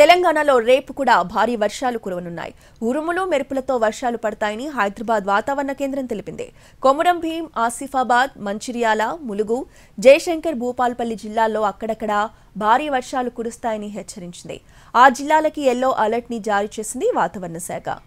తెలంగాణలో రేపు కూడా భారీ వర్షాలు కురవనున్నాయి ఉరుములు మెరుపులతో వర్షాలు పడతాయని హైదరాబాద్ వాతావరణ కేంద్రం తెలిపింది కొమురం భీం ఆసిఫాబాద్ మంచిర్యాల ములుగు జయశంకర్ భూపాల్పల్లి జిల్లాల్లో అక్కడక్కడ భారీ వర్షాలు కురుస్తాయని హెచ్చరించింది ఆ జిల్లాలకి ఎల్లో అలర్ట్ ని జారీ చేసింది వాతావరణ శాఖ